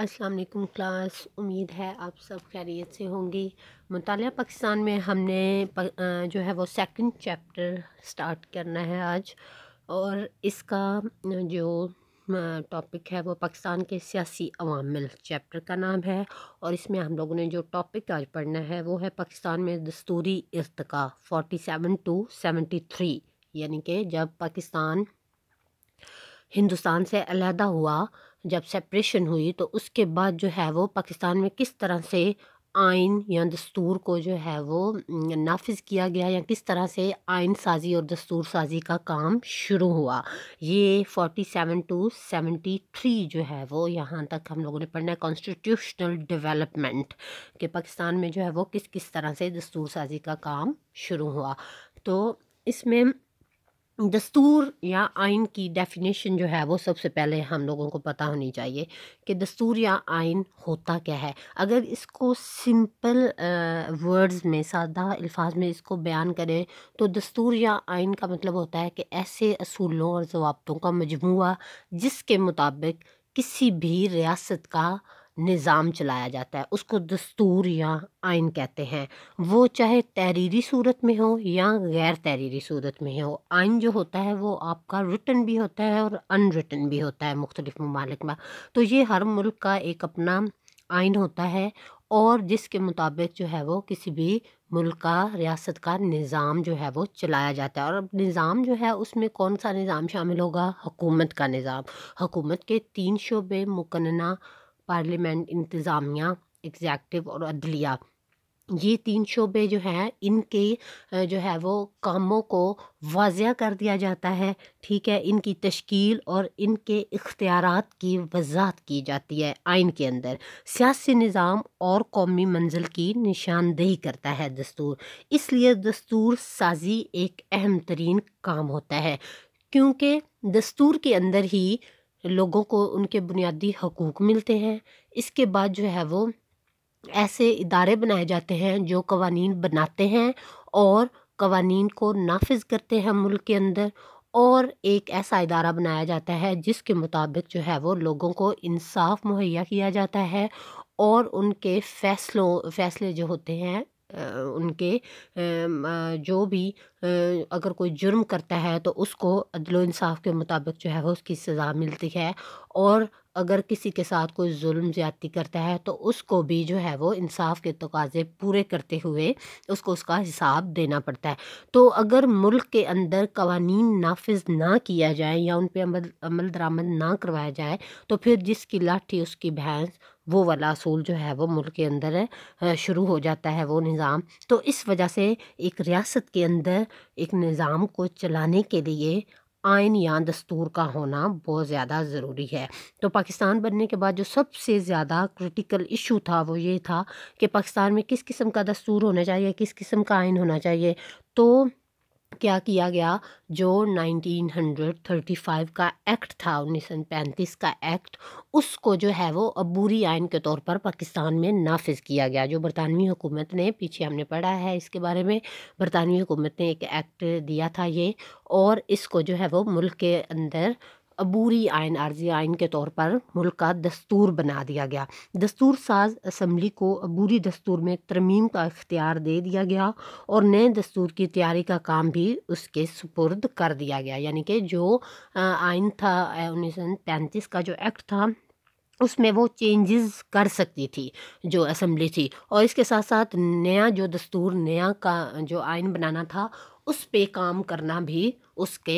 अस्सलाम वालेकुम क्लास उम्मीद है आप सब खैरियत से होंगी मुताल पाकिस्तान में हमने जो है वो सेकंड चैप्टर स्टार्ट करना है आज और इसका जो टॉपिक है वो पाकिस्तान के सियासी अवामिल चैप्टर का नाम है और इसमें हम लोगों ने जो टॉपिक आज पढ़ना है वो है पाकिस्तान में दस्तूरी इरतका forty seven to seventy three यानी कि जब पाकिस्तान हिंदुस्तान से अलहदा हुआ जब सेपरेशन हुई तो उसके बाद जो है वो पाकिस्तान में किस तरह से आइन या दस्तूर को जो है वो नाफिज किया गया या किस तरह से आइन साजी और दस्तूर साजी का काम शुरू हुआ ये forty seven to seventy three जो है वो यहाँ तक हम लोगों ने पढ़ना है कॉन्स्टिट्यूशनल डेवलपमेंट कि पाकिस्तान में जो है वो किस किस तरह से दस्तूर साजी का काम शुरू हुआ तो इसमें दस्तूर या आइन की डेफिनेशन जो है वो सबसे पहले हम लोगों को पता होनी चाहिए कि दस्तूर या आइन होता क्या है अगर इसको सिंपल वर्ड्स में सादा अल्फाज में इसको बयान करें तो दस्तूर या आइन का मतलब होता है कि ऐसे असूलों और जवाबतों का मजमू जिसके मुताबिक किसी भी रियासत का निज़ाम चलाया जाता है उसको दस्तूर या आइन कहते हैं वो चाहे तहरीरी सूरत में हो या गैर तहरीरी सूरत में हो आइन जो होता है वो आपका रिटन भी होता है और अनरिटन भी होता है मुख्तलिफ़ ममालिक में तो ये हर मुल्क का एक अपना आइन होता है और जिसके मुताबिक जो है वो किसी भी मुल्क का रियासत का निज़ाम जो है वो चलाया जाता है और अब निज़ाम जो है उसमें कौन सा निज़ाम शामिल होगा हुकूमत का निज़ाम हुकूमत के तीन शोबे मुकन्ना पार्लियामेंट इंतज़ामिया एग्जैक्टिव और अदलिया ये तीन शोबे जो हैं इनके जो है वो कामों को वाजिया कर दिया जाता है ठीक है इनकी तश्कील और इनके इख्तियार की वजाहत की जाती है आइन के अंदर सियासी निज़ाम और कौमी मंजिल की निशानदेही करता है दस्तूर इसलिए दस्तूर साजी एक अहम तरीन काम होता है क्योंकि दस्तूर के अंदर ही लोगों को उनके बुनियादी हकूक़ मिलते हैं इसके बाद जो है वो ऐसे इदारे बनाए जाते हैं जो कवानी बनाते हैं और कवानीन को नाफिज करते हैं मुल्क के अंदर और एक ऐसा इदारा बनाया जाता है जिसके मुताबिक जो है वो लोगों को इंसाफ मुहैया किया जाता है और उनके फैसलों फैसले जो होते हैं उनके जो भी अगर कोई जुर्म करता है तो उसको अदलो इंसाफ़ के मुताबिक जो है वो उसकी सज़ा मिलती है और अगर किसी के साथ कोई जुल्म ज़्यादती करता है तो उसको भी जो है वो इंसाफ के तकाजे पूरे करते हुए उसको उसका हिसाब देना पड़ता है तो अगर मुल्क के अंदर कवानीन नाफिज ना किया जाए या उन पर अमल अमल दरामद ना करवाया जाए तो फिर जिसकी लाठी उसकी भैंस वो वाला असूल जो है वो मुल्क के अंदर शुरू हो जाता है वो निज़ाम तो इस वजह से एक रियासत के अंदर एक निज़ाम को चलाने के लिए आयन या दस्तूर का होना बहुत ज़्यादा ज़रूरी है तो पाकिस्तान बनने के बाद जो सबसे ज़्यादा क्रिटिकल इशू था वो ये था कि पाकिस्तान में किस किस्म का दस्तूर होना चाहिए किस किस्म का आयन होना चाहिए तो क्या किया गया जो 1935 का एक्ट था उन्नीस का एक्ट उसको जो है वो अबूरी आयन के तौर पर पाकिस्तान में नाफिज किया गया जो बरतानवी हुकूमत ने पीछे हमने पढ़ा है इसके बारे में बरतानवी हुकूमत ने एक एक्ट दिया था ये और इसको जो है वो मुल्क के अंदर अबूरी आयन आर्जी आयन के तौर पर मुल्क का दस्तूर बना दिया गया दस्तूर साज असम्बली को अबूरी दस्तूर में तरमीम का इख्तियार दे दिया गया और नए दस्तूर की तैयारी का काम भी उसके सुपुर्द कर दिया गया यानी कि जो आयन था उन्नीस सौ पैंतीस का जो एक्ट था उसमें वो चेंजेस कर सकती थी जो असम्बली थी और इसके साथ साथ नया जो दस्तूर नया का जो आयन बनाना था उस पे काम करना भी उसके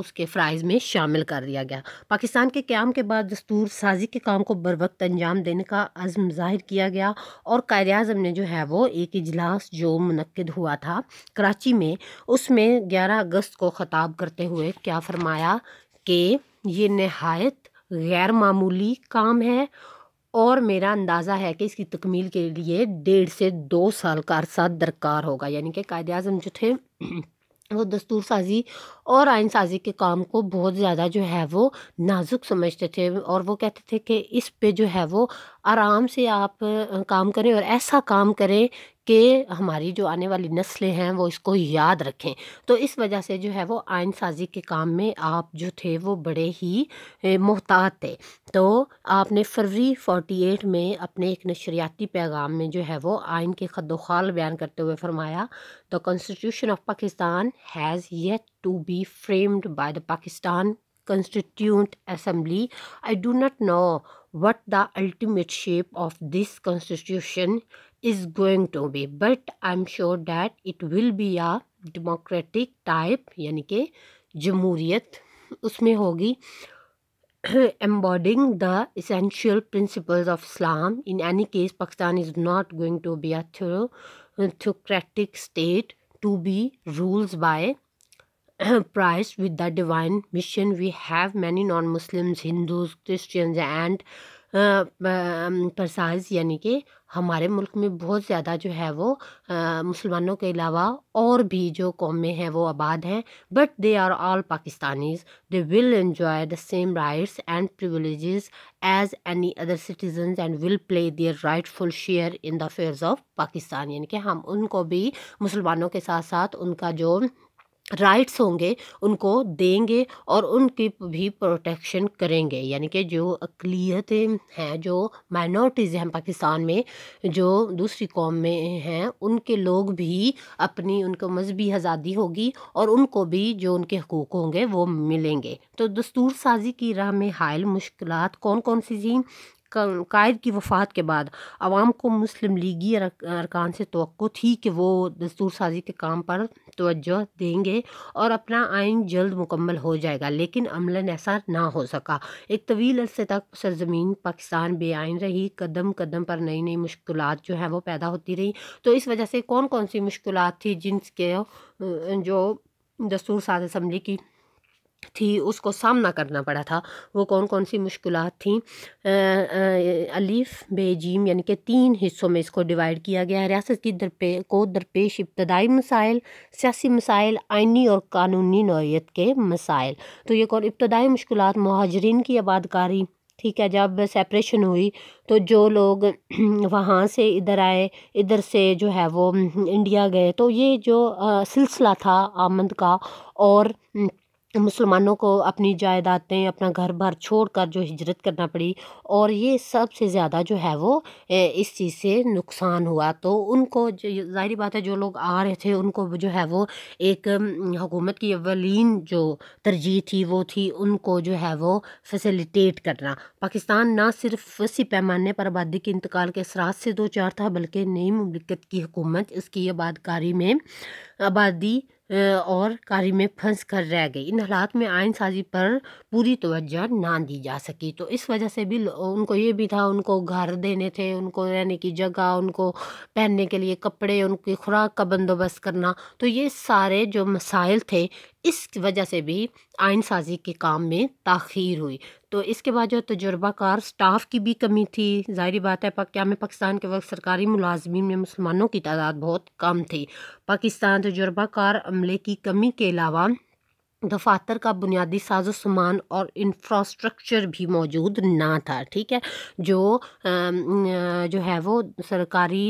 उसके फ़्राइज़ में शामिल कर दिया गया पाकिस्तान के क्याम के बाद दस्तूर साजी के काम को बर वक्त अंजाम देने का अज़म ज़ाहिर किया गया और कार अज़म ने जो है वो एक इजलास जो मनद हुआ था कराची में उसमें ग्यारह अगस्त को ख़ताब करते हुए क्या फरमाया कि ये नहायत गैर मामूली काम है और मेरा अंदाज़ा है कि इसकी तकमील के लिए डेढ़ से दो साल का अरसा दरकार होगा यानी कि कायद अजम जो थे वो दस्तूर साजी और आइन साजी के काम को बहुत ज़्यादा जो है वो नाजुक समझते थे और वो कहते थे कि इस पे जो है वो आराम से आप काम करें और ऐसा काम करें कि हमारी जो आने वाली नस्लें हैं वो इसको याद रखें तो इस वजह से जो है वो आयन साजी के काम में आप जो थे वो बड़े ही मोहतात थे तो आपने फरवरी 48 में अपने एक नशरियाती पैगाम में जो है वो आयन के खदोखाल बयान करते हुए फरमाया the constitution of Pakistan has yet to be framed by the Pakistan Constituent Assembly. I do not know what the ultimate shape of this constitution is going to be, but I'm sure that it will be a democratic type, यानी कि उसमें होगी embodying the essential principles of Islam. In any case, Pakistan is not going to be a theocratic state to be ruled by price with the divine mission we have many non-muslims hindus christians and परसाइज uh, um, यानी कि हमारे मुल्क में बहुत ज़्यादा जो है वो मुसलमानों के अलावा और भी जो कौमें हैं वो आबाद हैं but they are all Pakistanis they will enjoy the same rights and privilege as any other citizen and will play their rightful share in the affairs of Pakistan यानी कि हम उनको भी मुसलमानों के साथ साथ उनका जो राइट्स होंगे उनको देंगे और उनकी भी प्रोटेक्शन करेंगे यानी कि जो अकलीतें हैं जो माइनॉरिटीज़ हैं पाकिस्तान में जो दूसरी कौम में हैं उनके लोग भी अपनी उनको मजहबी आज़ादी होगी और उनको भी जो उनके हकूक़ होंगे वो मिलेंगे तो दस्तूर साजी की राह में हायल मुश्किल कौन कौन सी थी कायद की वफात के बाद आवाम को मुस्लिम लीगी अरकान से तो थी कि वो दस्तूर साजी के काम पर तोज्जो देंगे और अपना आइन जल्द मुकम्मल हो जाएगा लेकिन अमला ऐसा ना हो सका एक तवील अरसे तक सरजमीन पाकिस्तान बेआइन रही कदम कदम पर नई नई मुश्किल जो हैं वो पैदा होती रही तो इस वजह से कौन कौन सी मुश्किल थी जिनके जो दस्तूर साज असम्बली की थी उसको सामना करना पड़ा था वो कौन कौन सी मुश्किल थी अलीफ़ बेजीम यानी कि तीन हिस्सों में इसको डिवाइड किया गया रियासत की दरपे को दरपेश इब्तदाई मसाइल सियासी मसाइल आइनी और कानूनी नौीयत के मसाइल तो ये कौन इब्तदाई मुश्किल महाजरीन की आबादकारी ठीक है जब सेपरेशन हुई तो जो लोग वहाँ से इधर आए इधर से जो है वो इंडिया गए तो ये जो सिलसिला था आमद का और मुसलमानों को अपनी जायदादें अपना घर बार छोड़ कर जो हिजरत करना पड़ी और ये सबसे ज़्यादा जो है वो इस चीज़ से नुकसान हुआ तो उनको ज़ाहिर बात है जो लोग आ रहे थे उनको जो है वो एक हुकूमत की अवलिन जो तरजीह थी वो थी उनको जो है वो फैसिलिटेट करना पाकिस्तान ना सिर्फ उसी पैमाने पर आबादी के इंतकाल के असरात से दो चार था बल्कि नई ममलिकत की हुकूमत इसकी आबादकारी में आबादी और कार्य में फंस कर रह गई इन हालात में आयन साजी पर पूरी तोज्जा ना दी जा सकी तो इस वजह से भी उनको ये भी था उनको घर देने थे उनको रहने की जगह उनको पहनने के लिए कपड़े उनकी खुराक का बंदोबस्त करना तो ये सारे जो मसाइल थे इस वजह से भी आयन साजी के काम में तखीर हुई तो इसके बाद जो तजुर्बाकार स्टाफ की भी कमी थी ज़ाहिर बात है क्या में पाकिस्तान के वक्त सरकारी मुलाजमी में मुसलमानों की तादाद बहुत कम थी पाकिस्तान तजुर्बाकार अमले की कमी के अलावा दफातर का बुनियादी साजो सामान और इंफ्रास्ट्रक्चर भी मौजूद ना था ठीक है जो जो है वो सरकारी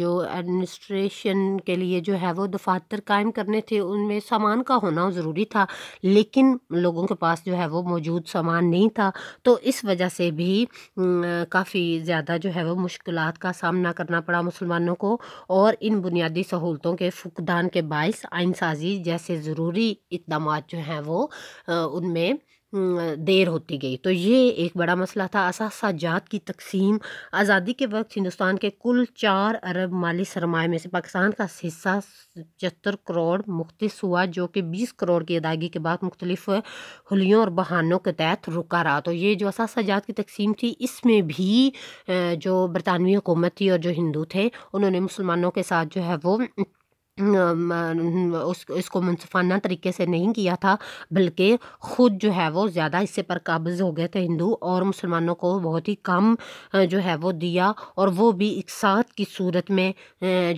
जो एडमिनिस्ट्रेशन के लिए जो है वो दफातर कायम करने थे उनमें सामान का होना ज़रूरी था लेकिन लोगों के पास जो है वो मौजूद सामान नहीं था तो इस वजह से भी काफ़ी ज़्यादा जो है वो मुश्किल का सामना करना पड़ा मुसलमानों को और इन बुनियादी सहूलतों के फुकदान के बायस आइनसाजी जैसे ज़रूरी इकदाम जो हैं वो उनमें देर होती गई तो ये एक बड़ा मसला था असासा जात की तकसीम आज़ादी के वक्त हिंदुस्तान के कुल चार अरब माली सरमाए में से पाकिस्तान का हिस्सा पचहत्तर करोड़ मुख्त हुआ जो कि बीस करोड़ की अदायगी के बाद मुख्तलिफ हलियों और बहानों के तहत रुका रहा तो ये जो असासा जात की तकसीम थी इसमें भी जो बरतानवी हुकूमत थी और जो हिंदू थे उन्होंने मुसलमानों के साथ जो है वो उस इसको मुनफाना तरीके से नहीं किया था बल्कि ख़ुद जो है वो ज़्यादा इससे पर काबज़ हो गए थे हिंदू और मुसलमानों को बहुत ही कम जो है वो दिया और वो भी एक साथ की सूरत में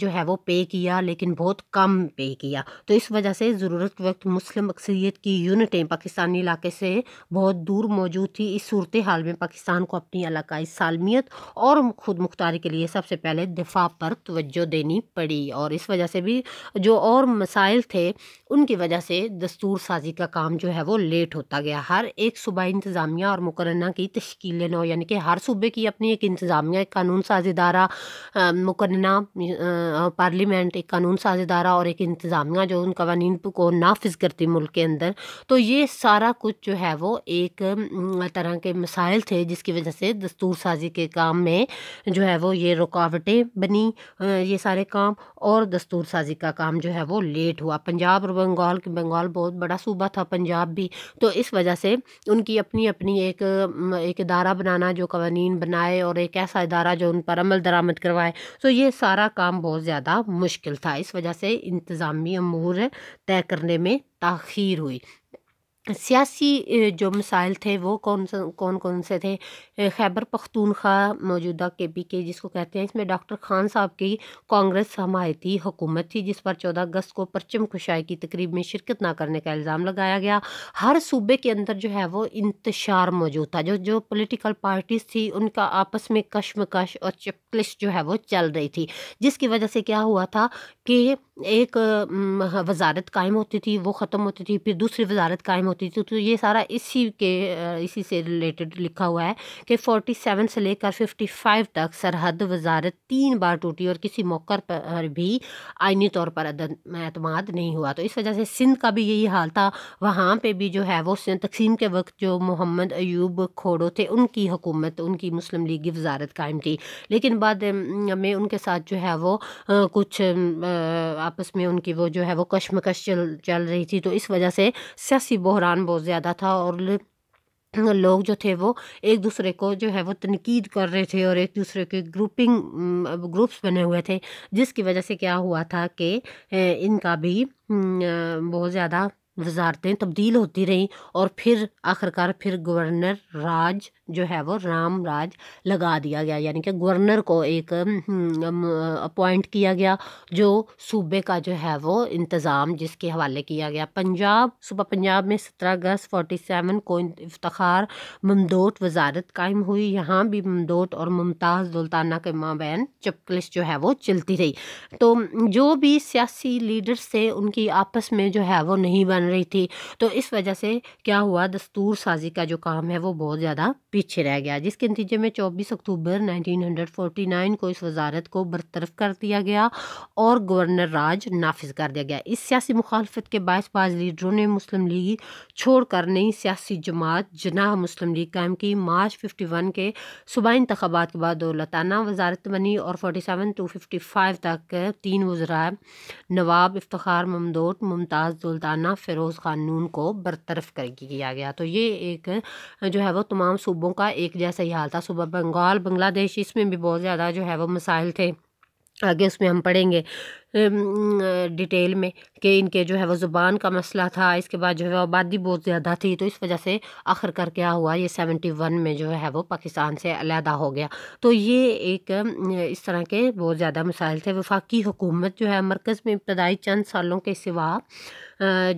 जो है वो पे किया लेकिन बहुत कम पे किया तो इस वजह से ज़रूरत वक्त मुस्लिम अक्सरीत की यूनिटें पाकिस्तानी इलाके से बहुत दूर मौजूद थी इस सूरत हाल में पाकिस्तान को अपनी इलाकाई सालमियत और ख़ुद मुख्तारी के लिए सबसे पहले दिफा पर तोज्जो देनी पड़ी और इस वजह से भी जो और मसाइल थे उनकी वजह से दस्तूर साजी का काम जो है वो लेट होता गया हर एक सूबा इंतज़ामिया और मुकरना की तश्कील नौ यानी कि हर सूबे की अपनी एक इंतज़ामिया एक कानून साज अदारा मुकरना पार्लियामेंट एक कानून साज और एक इंतज़ामिया जो उन कवानीन को नाफिज करती मुल्क के अंदर तो ये सारा कुछ जो है वो एक तरह के मसाइल थे जिसकी वजह से दस्तूर साजी के काम में जो है वो ये रुकावटें बनी ये सारे काम और दस्तूर साजी का काम जो है वो लेट हुआ पंजाब और बंगाल के बंगाल बहुत बड़ा सूबा था पंजाब भी तो इस वजह से उनकी अपनी अपनी एक एक इदारा बनाना जो कवानीन बनाए और एक ऐसा इदारा जो उन पर अमल दरामद करवाए तो ये सारा काम बहुत ज़्यादा मुश्किल था इस वजह से इंतज़ामी अमूर तय करने में तखीर हुई सियासी जो मसाइल थे वो कौन सा कौन कौन से थे खैबर पख्तूनख्वा मौजूदा के पी के जिसको कहते हैं इसमें डॉक्टर खान साहब की कांग्रेस हमायती हुकूमत थी जिस पर चौदह अगस्त को परचम खुशाई की तकरीब में शिरकत ना करने का इल्ज़ाम लगाया गया हर सूबे के अंदर जो है वो इंतशार मौजूद था जो जो पोलिटिकल पार्टीज़ थी उनका आपस में कशमकश और चपकलिश जो है वो चल रही थी जिसकी वजह से क्या हुआ था कि एक वजारत कायम होती थी वो ख़त्म होती थी फिर दूसरी वजारत कायम होती थी तो ये सारा इसी के इसी से रिलेटेड लिखा हुआ है कि फोर्टी सेवन से लेकर फिफ्टी फाइव तक सरहद वजारत तीन बार टूटी और किसी मौका पर भी आइनी तौर पर अतमाद नहीं हुआ तो इस वजह से सिंध का भी यही हाल था वहाँ पर भी जो है वो तकसीम के वक्त जो मोहम्मद ऐब खोड़ो थे उनकी हुकूमत उनकी मुस्लिम लीग की वजारत कायम थी लेकिन बाद में उनके साथ जो है वो कुछ आपस में उनकी वो जो है वो कश्मकश चल चल रही थी तो इस वजह से सियासी बहरान बहुत ज़्यादा था और लोग जो थे वो एक दूसरे को जो है वो तनकीद कर रहे थे और एक दूसरे के ग्रुपिंग ग्रुप्स बने हुए थे जिसकी वजह से क्या हुआ था कि इनका भी बहुत ज़्यादा वजारतें तब्दील होती रहीं और फिर आखिरकार फिर गवर्नर राज जो है वो राम राज लगा दिया गया यानी कि गवर्नर को एक हम्म, अपॉइंट किया गया जो सूबे का जो है वो इंतज़ाम जिसके हवाले किया गया पंजाब सुबह पंजाब में सत्रह अगस्त फोर्टी सेवन को इफ्तार ममदोट वजारत कायम हुई यहाँ भी ममदोट और मुमताज़ दुल्ताना के माबैन चपकलिस जो है वो चलती रही तो जो भी सियासी लीडर्स थे उनकी आपस में जो है वो नहीं बन रही थी तो इस वजह से क्या हुआ दस्तूर साजी का जो काम है वो बहुत ज़्यादा पीछे रह गया जिसके नतीजे में चौबीस अक्टूबर 1949 को इस वजारत को बरतरफ कर दिया गया और गवर्नर राज नाफिज कर दिया गया इस सियासी मुखालफत के बायस बाज लीडरों ने मुस्लिम लीग छोड़कर नई सियासी जमात जनाह मुस्लिम लीग कायम की मार्च फिफ्टी वन के सूबा इंतबात के बाद दौलताना वजारत बनी और forty seven to fifty five तक तीन वजरा नवाब इफ्तार ममदोट मुमताज़ दौलताना फिर फ़िरोज़ क़ानून को बरतरफ कर किया गया तो ये एक जो है वो तमाम सूबों का एक जैसा ही हाल था सूबा बंगाल बांग्लादेश इसमें भी बहुत ज़्यादा जो है वो मसाइल थे आगे उसमें हम पढ़ेंगे डिटेल में कि इनके जो है वो ज़ुबान का मसला था इसके बाद जो है वो आबादी बहुत ज़्यादा थी तो इस वजह से आखिरकार क्या हुआ ये सेवेंटी वन में जो है वो पाकिस्तान से अलहदा हो गया तो ये एक इस तरह के बहुत ज़्यादा मसाइल थे वफाकी हुकूमत जो है मरकज़ में इब्तदाई चंद सालों के सिवा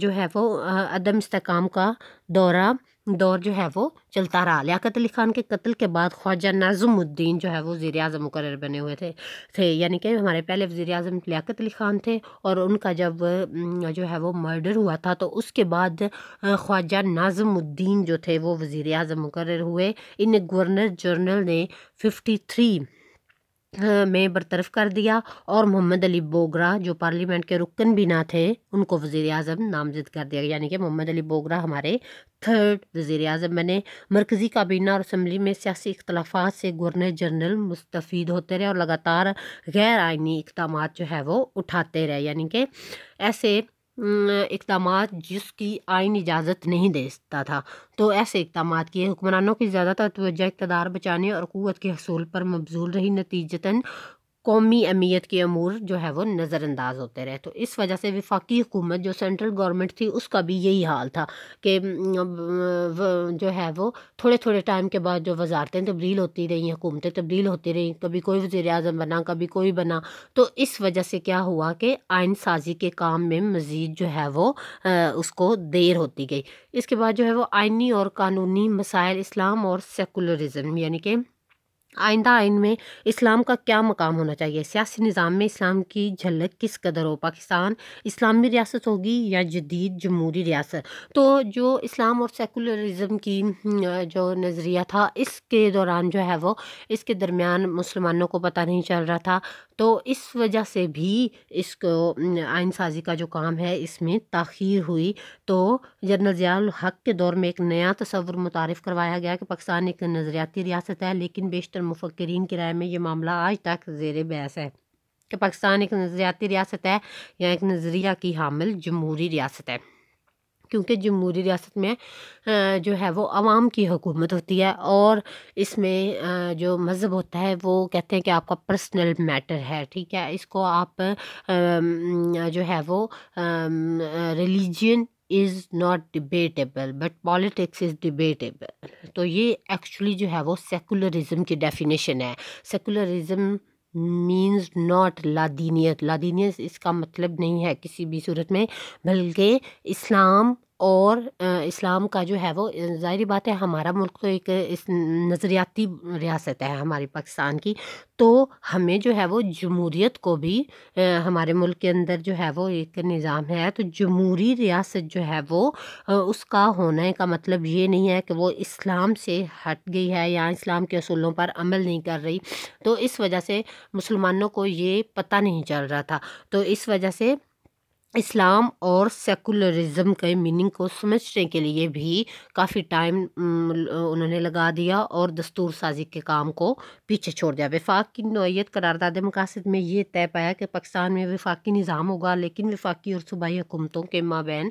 जो है वो अदम इसकाम का दौरा दौर जो है वो चलता रहा लियाकत अली खान के कत्ल के बाद ख्वाजा नाजुमुद्दीन जो है वो वज़ी अजम मुकर बने हुए थे थे यानी कि हमारे पहले वज़ी अजम लियाकत अली खान थे और उनका जब जो है वो मर्डर हुआ था तो उसके बाद ख्वाजा नाजमुद्दीन जो थे वो वज़ी अजम मुकर हुए इन गवर्नर जनरल ने फिफ्टी थ्री हाँ, में बरतरफ कर दिया और मोहम्मद अली बोगरा जो पार्लियामेंट के रुकन भी ना थे उनको वज़ी अजम नामजद कर दिया यानी कि मोहम्मद अली बोगरा हमारे थर्ड वज़ी अजम बने मरकज़ी काबीना और असम्बली में सियासी इख्तलाफा से गवर्नर जनरल मुस्तफ़ होते रहे और लगातार गैर आइनी इकदाम जो है वो उठाते रहे यानी कि ऐसे इकदाम जिसकी आइन इजाज़त नहीं देता था तो ऐसे इकदाम किए हुक्मरानों की ज़्यादातर तोज्जा इकतदार बचाने और क़वत के हसूल पर मबजूल रही नतीजतन कौमी अहमियत के अमूर जो है वो नज़रअंदाज होते रहे तो इस वजह से विफाकी हुकूमत जो सेंट्रल गवर्नमेंट थी उसका भी यही हाल था कि जो है वो थोड़े थोड़े टाइम के बाद जो वजारतें तब्दील होती रहीं हुकूमतें तब्दील होती रहीं कभी कोई वज़ी अजम बना कभी कोई बना तो इस वजह से क्या हुआ कि आयन साजी के काम में मज़ीद जो है वो उसको देर होती गई इसके बाद जो है वो आइनी और कानूनी मसाइल इस्लाम और सेकुलरिज़म यानी कि आइंदा आइन में इस्लाम का क्या मकाम होना चाहिए सियासी निज़ाम में इस्लाम की झलक किस कदर हो पाकिस्तान इस्लामी रियासत होगी या जदीद जमहूरी रियासत तो जो इस्लाम और सेकुलरिज़म की जो नज़रिया था इसके दौरान जो है वो इसके दरमियान मुसलमानों को पता नहीं चल रहा था तो इस वजह से भी इसको आयन साजी का जो काम है इसमें तखीर हुई तो जनरल जयाल हक के दौर में एक नया तस्वुर मुतारफ़ करवाया गया कि पाकिस्तान एक नज़रियाती रियासत है लेकिन बेशतर मुफक्रीन की राय में ये मामला आज तक जेर बहस है कि पाकिस्तान एक नज़रियाती रियासत है या एक नज़रिया की हामिल जमहूरी रियासत है क्योंकि जमहूरी रियासत में जो है वो आवाम की हुकूमत होती है और इसमें जो मज़हब होता है वो कहते हैं कि आपका पर्सनल मैटर है ठीक है इसको आप जो है वो religion is not debatable but politics is debatable तो ये एक्चुअली जो है वो सेकुलरिज्म की डेफिनेशन है सेकुलरिज्म मीन्स नॉट लादीनियत लादीनियत इसका मतलब नहीं है किसी भी सूरत में बल्कि इस्लाम और इस्लाम का जो है वो ज़ाहरी बात है हमारा मुल्क तो एक इस नज़रियाती रियासत है हमारी पाकिस्तान की तो हमें जो है वो जमहूरीत को भी हमारे मुल्क के अंदर जो है वो एक निज़ाम है तो जमहूरी रियासत जो है वो उसका होने का मतलब ये नहीं है कि वो इस्लाम से हट गई है या इस्लाम के असूलों पर अमल नहीं कर रही तो इस वजह से मुसलमानों को ये पता नहीं चल रहा था तो इस वजह से इस्लाम और सेकुलरिज्म के मीनिंग को समझने के लिए भी काफ़ी टाइम उन्होंने लगा दिया और दस्तूर साजी के काम को पीछे छोड़ दिया विफाक की नोयत करारदाद मकासद में ये तय पाया कि पाकिस्तान में विफाकी निज़ाम होगा लेकिन विफाकी और सूबाई हुकूमतों के माबेन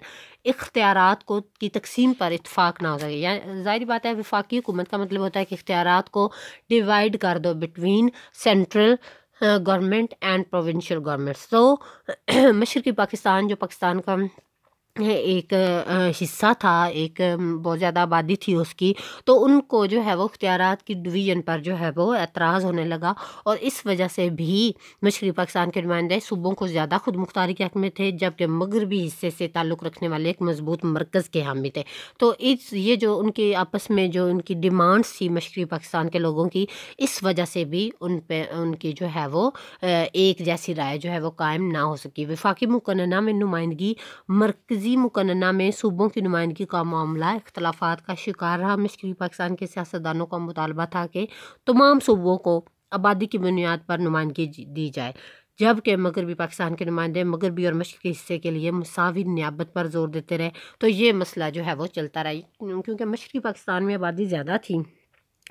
इख्तियार को की तकसीम पर इतफाक़ ना हो सके या जाहिर बात है विफाकी हुकूमत का मतलब होता है कि इख्तियार को डिवाइड कर दो between central government and provincial governments तो मशरक़ी पाकिस्तान जो पाकिस्तान का एक हिस्सा था एक बहुत ज़्यादा आबादी थी उसकी तो उनको जो है वो अख्तियार की डिवीज़न पर जो है वो एतराज़ होने लगा और इस वजह से भी मशरक़ी पाकिस्तान के नुमाइंदे सूबों को ज़्यादा खुद मुख्तारी के हक में थे जबकि मगरबी हिस्से से ताल्लुक़ रखने वाले एक मजबूत मरकज़ के हामी थे तो इस ये जो उनके आपस में जो उनकी डिमांड्स थी मशरक़ी पाकिस्तान के लोगों की इस वजह से भी उन पर उनकी जो है वो एक जैसी राय जो है वो कायम ना हो सकी वफाकी मुकन्ना में नुमाइंदगी मरकज़ मरकज़ी मुकन्ना में सूबों की नुमाइंदगी का मामला अख्तलाफा का शिकार रहा मिस्ट्री पाकिस्तान के सियासतदानों का मुतालबा था कि तमाम सूबों को आबादी की बुनियाद पर नुमाइंदगी दी जाए जबकि मगरबी पाकिस्तान के नुमाइंदे मगरबी और मशरक़ी हिस्से के लिए मसावी नियाबत पर जोर देते रहे तो ये मसला जो है वो चलता रहा क्योंकि मशरक़ी पाकिस्तान में आबादी ज़्यादा थी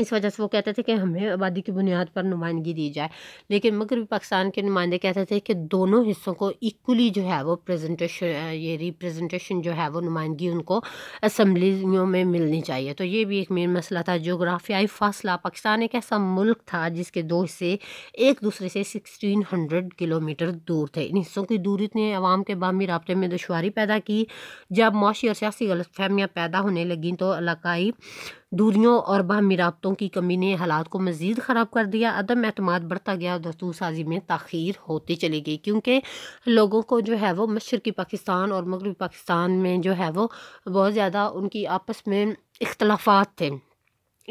इस वजह से वो कहते थे कि हमें आबादी की बुनियाद पर नुमाइंदगी दी जाए लेकिन मगर भी पाकिस्तान के नुमाइंदे कहते थे कि दोनों हिस्सों को इक्वली जो है वो प्रेजेंटेशन ये रिप्रेजेंटेशन जो है वो नुमाइंदगी उनको असम्बलियों में मिलनी चाहिए तो ये भी एक मेन मसला था जोग्राफियाई फासला पाकिस्तान एक ऐसा मुल्क था जिसके दो हिस्से एक दूसरे से सिक्सटीन हंड्रेड किलोमीटर दूर थे इन हिस्सों की दूरी ने आवाम के बामी रबते में दुशारी पैदा की जब मुशी और सियासी फहमियाँ पैदा होने लगें तो इलाकई दूरियों और बाहमी रबतों की कमी ने हालात को मज़ीद ख़राब कर दिया अदम अतमाद बढ़ता गया और दस्तूर साजी में तखीर होती चली गई क्योंकि लोगों को जो है वो मशरक़ी पाकिस्तान और मगरबी पाकिस्तान में जो है वो बहुत ज़्यादा उनकी आपस में इख्लाफा थे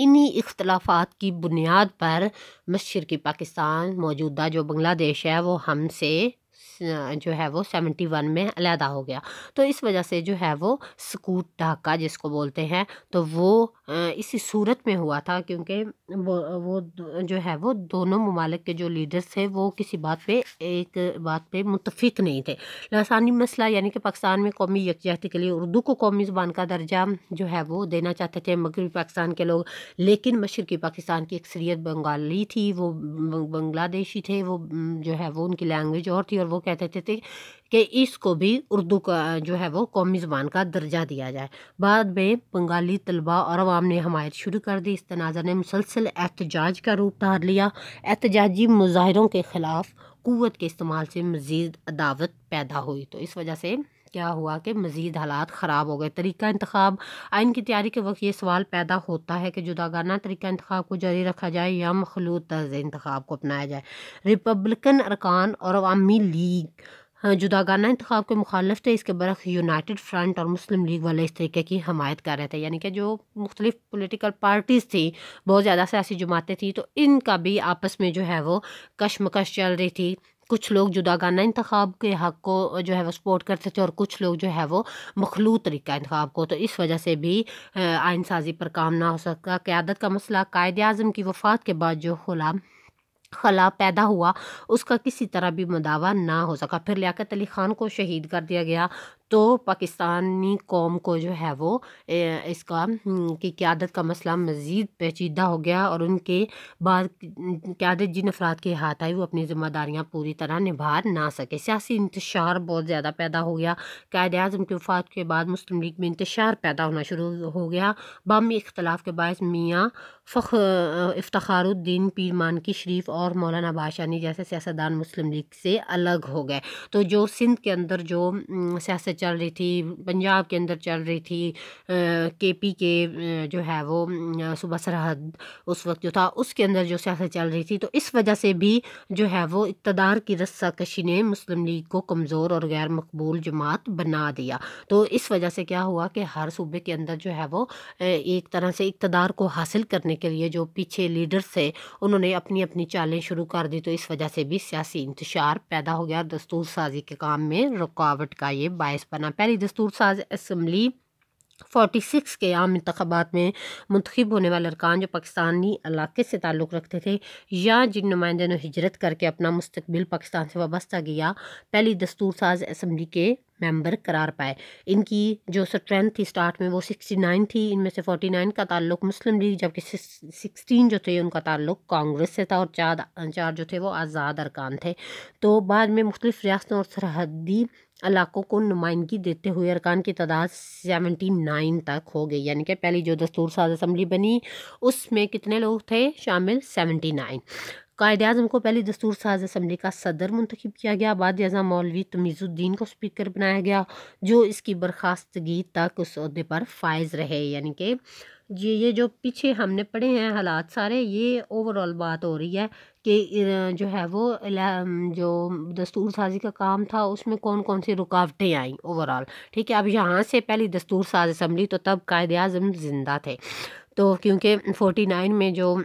इन्हीं इख्तलाफात की बुनियाद पर मशरक़ी पाकिस्तान मौजूदा जो बंग्लादेश है वो हमसे जो है वो सेवेंटी वन में अलहदा हो गया तो इस वजह से जो है वो सकूट ढाका जिसको बोलते हैं तो वो इसी सूरत में हुआ था क्योंकि वो वो जो है वो दोनों ममालिक के जो लीडर्स थे वो किसी बात पे एक बात पे मुतफिक नहीं थे लसानी मसला यानी कि पाकिस्तान में कौमी यकजहती के लिए उर्दू को कौमी ज़बान का दर्जा जो है वो देना चाहते थे मगरबी पाकिस्तान के लोग लेकिन मशरक़ी पाकिस्तान की अक्सरियत बंगाली थी वो बंग्लादेशी थे वो जो है वो उनकी लैंग्वेज और थी और वो कह देते थे कि इसको भी उर्दू का जो है वो कौमी ज़बान का दर्जा दिया जाए बाद में बंगाली तलबा और आवाम ने हमायत शुरू कर दी इस तनाज़ा ने मुसलसल एहतजाज का रूप धार लिया एहतजाजी मुजाहरों के ख़िलाफ़ क़वत के इस्तेमाल से मज़ीद अदावत पैदा हुई तो इस वजह से क्या हुआ कि मज़ीद हालात ख़राब हो गए तरीका इंतखब आइन की तैयारी के वक्त ये सवाल पैदा होता है कि जुदागाना तरीका इंतखब को जारी रखा जाए या मखलूत तर्ज इंतखब को अपनाया जाए रिपब्लिकन अरकान और अवामी लीग हाँ, जुदागाना इंतखब के मुखालफ थे इसके बरस यूनाइटेड फ्रंट और मुस्लिम लीग वाले इस तरीके की हमायत कर रहे थे यानी कि जो मुख्तलिफ पोलिटिकल पार्टीज़ थी बहुत ज़्यादा सियासी जमातें थी तो इनका भी आपस में जो है वो कशमकश चल रही थी कुछ लोग जुदागाना इंतबाब के हक़ को जो है वो सपोर्ट करते थे और कुछ लोग जो है वो मखलू तरीका इंतखब को तो इस वजह से भी आयन साजी पर काम ना हो सका क़्यादत का मसला कायद अजम की वफ़ात के बाद जो खुला खला पैदा हुआ उसका किसी तरह भी मदावा ना हो सका फिर लियाकत अली ख़ान को शहीद कर दिया गया तो पाकिस्तानी कौम को जो है वो इसका हम्म, कि क़्यादत का मसला मज़ीद पेचीदा हो गया और उनके बाद क़्यादत जिन अफराद के हाथ आई वो अपनी ज़िम्मेदारियाँ पूरी तरह निभा ना सके सियासी इंतशार बहुत ज़्यादा पैदा हो गया कायद अजम के वफात के बाद मुस्लिम लीग में इंतशार पैदा होना शुरू हो गया बामी इख्तलाफ के बायस मियाँ फ़ख इफ्तारुद्दीन पीरमान की शरीफ और मौलाना बादशाह जैसे सियासतदान मुस्लिम लीग से अलग हो गए तो जो सिंध के अंदर जो हम्म, सियासत चल रही थी पंजाब के अंदर चल रही थी के पी के जो है वो सुबह सरहद उस वक्त जो था उसके अंदर जो सियासत चल रही थी तो इस वजह से भी जो है वो इकतदार की रस्सा कशी ने मुस्लिम लीग को कमज़ोर और गैर मकबूल जमात बना दिया तो इस वजह से क्या हुआ कि हर सूबे के अंदर जो है वो एक तरह से इकतदार को हासिल करने के लिए जो पीछे लीडर्स थे उन्होंने अपनी अपनी चालें शुरू कर दी तो इस वजह से भी सियासी इंतशार पैदा हो गया दस्तूर साजी के काम में रुकावट का ये बायस बना पहली दस्तूर साज इसम्बली फोर्टी सिक्स के आम इंतबात में मंतखब होने वाले अरकान जो पाकिस्तानी इलाके से ताल्लुक़ रखते थे या जिन नुमाइंदे ने हिजरत करके अपना मुस्तबिल पाकिस्तान से वाबस्ता किया पहली दस्तूर साज इसम्बली के मेंबर करार पाए इनकी जो स्ट्रेंथ थी स्टार्ट में वो सिक्सटी नाइन थी इनमें से फोटी नाइन का ताल्लुक मुस्लिम लीग जबकि सिक्सटीन जो थे उनका ताल्लुक कांग्रेस से था और चार चार जो थे वो आज़ाद अरकान थे तो बाद में मुख्तलिफ रियासतों और सरहदी इलाक़ों को नुमाइंदगी देते हुए अरकान की तादाद सेवेंटी नाइन तक हो गई यानी कि पहली जो दस्तूर साज असम्बली बनी उसमें कितने लोग थे शामिल सेवेंटी नाइन कायद अजम को पहली दस्तूर साज असम्बली का सदर मंतखब किया गया बाद अजा मौलवी तमीज़ुद्दीन को स्पीकर बनाया गया जो इसकी बर्खास्तगी तक उस अहदे पर फायज रहे यानी कि ये ये जो पीछे हमने पढ़े हैं हालात सारे ये ओवरऑल बात हो रही है कि जो है वो जो दस्तूर साजी का काम था उसमें कौन कौन सी रुकावटें आई ओवरऑल ठीक है अब यहाँ से पहली दस्तूर साज असम्बली तो तब कायद अजम ज़िंदा थे तो क्योंकि फोर्टी नाइन में जो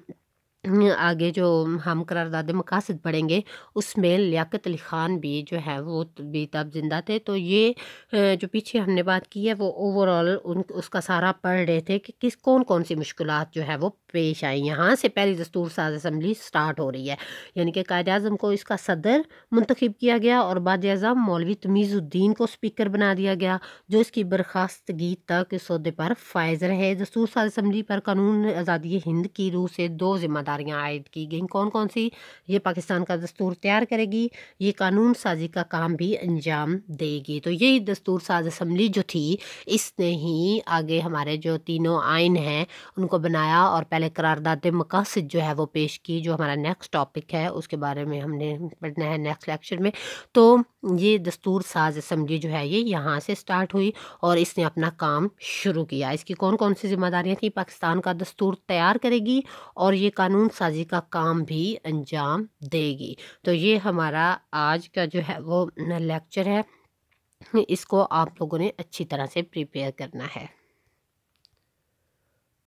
आगे जो हम करारदाद मकासद पढ़ेंगे उसमें लियाकत अली ख़ान भी जो है वो भी तब ज़िंदा थे तो ये जो पीछे हमने बात की है वो ओवरऑल उन उसका सारा पढ़ रहे थे कि किस कौन कौन सी मुश्किल जो है वो पेश आई यहाँ से पहली दस्तूर साज असम्बली स्टार्ट हो रही है यानी कि कायद अजम को इसका सदर मंतखब किया गया और बाद अजम मौलवी तमीज़ुद्दीन को स्पीकर बना दिया गया जो इसकी बर्खास्तगी तक इस पर फायज रहे दस्तूर साज असम्बली पर कानून आज़ादी हिंद की रूह से दो जिम्मेदार जिम्मेदारियां आयद की गई कौन कौन सी ये पाकिस्तान का दस्तूर तैयार करेगी ये कानून साजी का काम भी अंजाम देगी तो यही दस्तूर साज असम्बली जो थी इसने ही आगे हमारे जो तीनों आइन हैं उनको बनाया और पहले करारदादे मकासद जो है वो पेश की जो हमारा नेक्स्ट टॉपिक है उसके बारे में हमने पढ़ना है नेक्स्ट लेक्चर में तो ये दस्तूर साज असम्बली जो है ये यहाँ से स्टार्ट हुई और इसने अपना काम शुरू किया इसकी कौन कौन सी जिम्मेदारियाँ थी पाकिस्तान का दस्तूर तैयार करेगी और ये कानून कानून साजी का काम भी अंजाम देगी तो ये हमारा आज का जो है वो लेक्चर है इसको आप लोगों ने अच्छी तरह से प्रिपेयर करना है